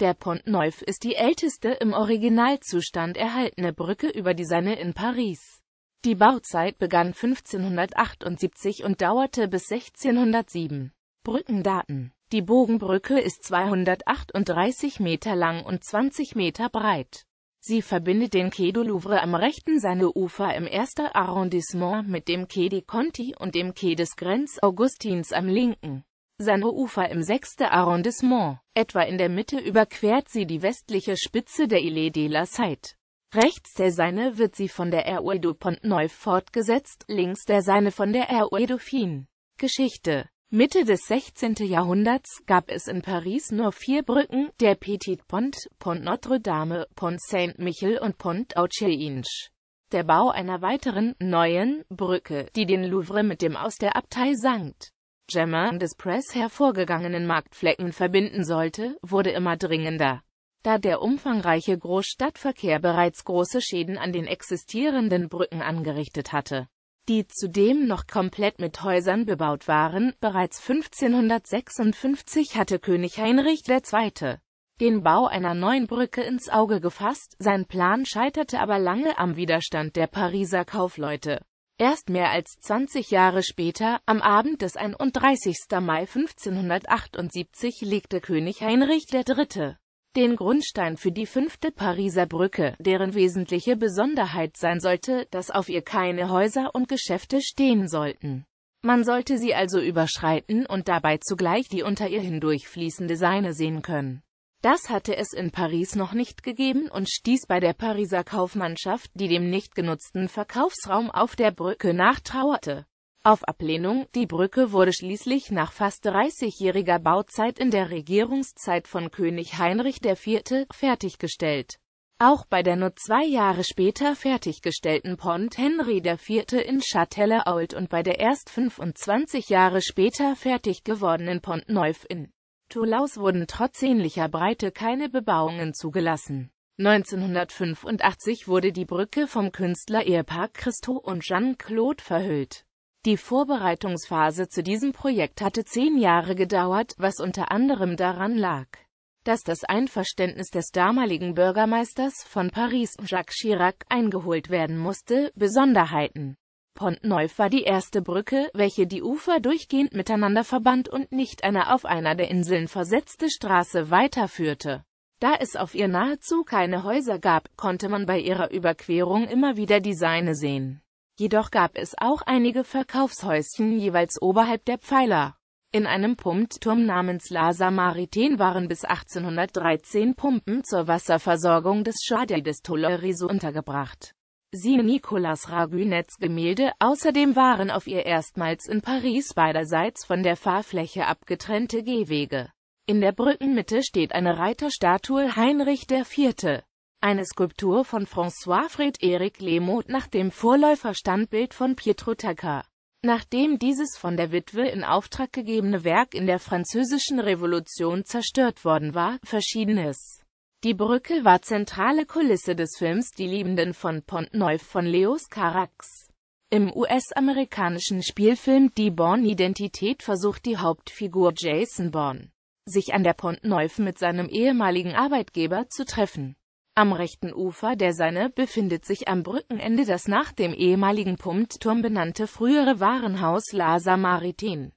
Der Pont Neuf ist die älteste im Originalzustand erhaltene Brücke über die Seine in Paris. Die Bauzeit begann 1578 und dauerte bis 1607. Brückendaten Die Bogenbrücke ist 238 Meter lang und 20 Meter breit. Sie verbindet den Quai du Louvre am rechten Seineufer im 1. Arrondissement mit dem Quai des Conti und dem Quai des Grenz Augustins am linken seine Ufer im 6. Arrondissement. Etwa in der Mitte überquert sie die westliche Spitze der Ile de la Cite. Rechts der Seine wird sie von der Rue du Pont-Neuf fortgesetzt, links der Seine von der Rue Dauphine. Geschichte Mitte des 16. Jahrhunderts gab es in Paris nur vier Brücken, der Petit Pont, Pont Notre-Dame, Pont Saint-Michel und Pont Auchinch. Der Bau einer weiteren, neuen, Brücke, die den Louvre mit dem aus der Abtei sankt. Jammer des Press hervorgegangenen Marktflecken verbinden sollte, wurde immer dringender. Da der umfangreiche Großstadtverkehr bereits große Schäden an den existierenden Brücken angerichtet hatte, die zudem noch komplett mit Häusern bebaut waren, bereits 1556 hatte König Heinrich II. den Bau einer neuen Brücke ins Auge gefasst, sein Plan scheiterte aber lange am Widerstand der Pariser Kaufleute. Erst mehr als 20 Jahre später, am Abend des 31. Mai 1578, legte König Heinrich III. den Grundstein für die fünfte Pariser Brücke, deren wesentliche Besonderheit sein sollte, dass auf ihr keine Häuser und Geschäfte stehen sollten. Man sollte sie also überschreiten und dabei zugleich die unter ihr hindurchfließende Seine sehen können. Das hatte es in Paris noch nicht gegeben und stieß bei der Pariser Kaufmannschaft, die dem nicht genutzten Verkaufsraum auf der Brücke nachtrauerte, auf Ablehnung. Die Brücke wurde schließlich nach fast 30-jähriger Bauzeit in der Regierungszeit von König Heinrich IV. fertiggestellt. Auch bei der nur zwei Jahre später fertiggestellten Pont Henry IV. in Châtellerault und bei der erst 25 Jahre später fertig gewordenen Pont Neuf in Tulaus wurden trotz ähnlicher Breite keine Bebauungen zugelassen. 1985 wurde die Brücke vom Künstler-Ehepaar Christo und Jean-Claude verhüllt. Die Vorbereitungsphase zu diesem Projekt hatte zehn Jahre gedauert, was unter anderem daran lag, dass das Einverständnis des damaligen Bürgermeisters von Paris Jacques Chirac eingeholt werden musste, Besonderheiten Pont Neuf war die erste Brücke, welche die Ufer durchgehend miteinander verband und nicht eine auf einer der Inseln versetzte Straße weiterführte. Da es auf ihr nahezu keine Häuser gab, konnte man bei ihrer Überquerung immer wieder die Seine sehen. Jedoch gab es auch einige Verkaufshäuschen jeweils oberhalb der Pfeiler. In einem Pumpturm namens La Samaritain waren bis 1813 Pumpen zur Wasserversorgung des Château des Toleriso untergebracht. Sie Nicolas Ragunets Gemälde. Außerdem waren auf ihr erstmals in Paris beiderseits von der Fahrfläche abgetrennte Gehwege. In der Brückenmitte steht eine Reiterstatue Heinrich IV., eine Skulptur von françois éric Lemot nach dem Vorläuferstandbild von Pietro Tacca. Nachdem dieses von der Witwe in Auftrag gegebene Werk in der Französischen Revolution zerstört worden war, verschiedenes die Brücke war zentrale Kulisse des Films Die Liebenden von Pontneuf von Leos Carax. Im US-amerikanischen Spielfilm Die Bourne-Identität versucht die Hauptfigur Jason Bourne, sich an der Pontneuf mit seinem ehemaligen Arbeitgeber zu treffen. Am rechten Ufer der Seine befindet sich am Brückenende das nach dem ehemaligen Pumpturm benannte frühere Warenhaus La Samaritain.